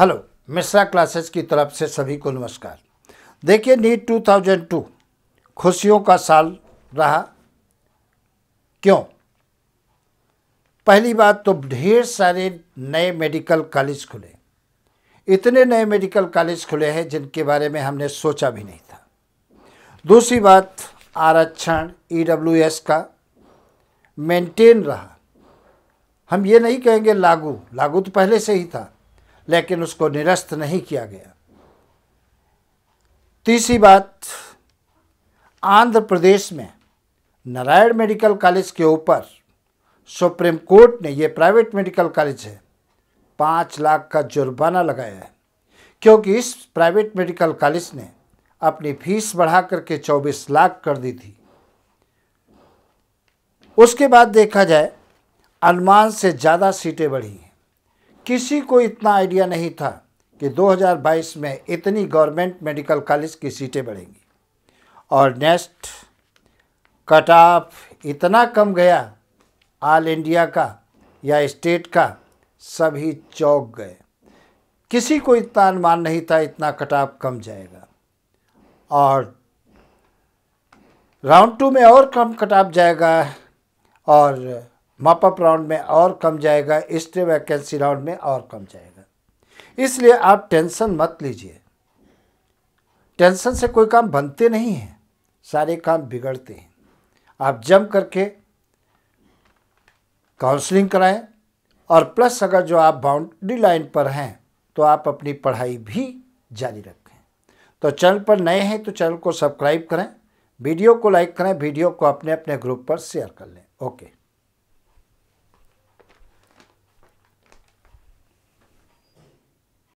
hello Mishra classes की तरफ से सभी को नमस्कार देखिए नीट 2002 खुशियों का साल रहा क्यों पहली बात तो ढेर सारे नए मेडिकल कॉलेज खुले इतने नए मेडिकल कॉलेज खुले हैं जिनके बारे में हमने सोचा भी नहीं था दूसरी बात आरक्षण ई e का मेंटेन रहा हम ये नहीं कहेंगे लागू लागू तो पहले से ही था लेकिन उसको निरस्त नहीं किया गया तीसरी बात आंध्र प्रदेश में नारायण मेडिकल कॉलेज के ऊपर सुप्रीम कोर्ट ने ये प्राइवेट मेडिकल कॉलेज है पाँच लाख का जुर्माना लगाया है क्योंकि इस प्राइवेट मेडिकल कॉलेज ने अपनी फीस बढ़ा करके चौबीस लाख कर दी थी उसके बाद देखा जाए अनुमान से ज़्यादा सीटें बढ़ी हैं किसी को इतना आइडिया नहीं था कि 2022 में इतनी गवर्नमेंट मेडिकल कॉलेज की सीटें बढ़ेंगी और नेक्स्ट कट ऑफ इतना कम गया ऑल इंडिया का या स्टेट का सभी चौक गए किसी को इतना अनुमान नहीं था इतना कट ऑफ कम जाएगा और राउंड टू में और कम कट ऑफ जाएगा और मॉपअप राउंड में और कम जाएगा स्टे वैकेंसी राउंड में और कम जाएगा इसलिए आप टेंशन मत लीजिए टेंशन से कोई काम बनते नहीं हैं सारे काम बिगड़ते हैं आप जम करके काउंसलिंग कराएं और प्लस अगर जो आप बाउंड्री लाइन पर हैं तो आप अपनी पढ़ाई भी जारी रखें तो चैनल पर नए हैं तो चैनल को सब्सक्राइब करें वीडियो को लाइक करें वीडियो को अपने अपने ग्रुप पर शेयर कर लें ओके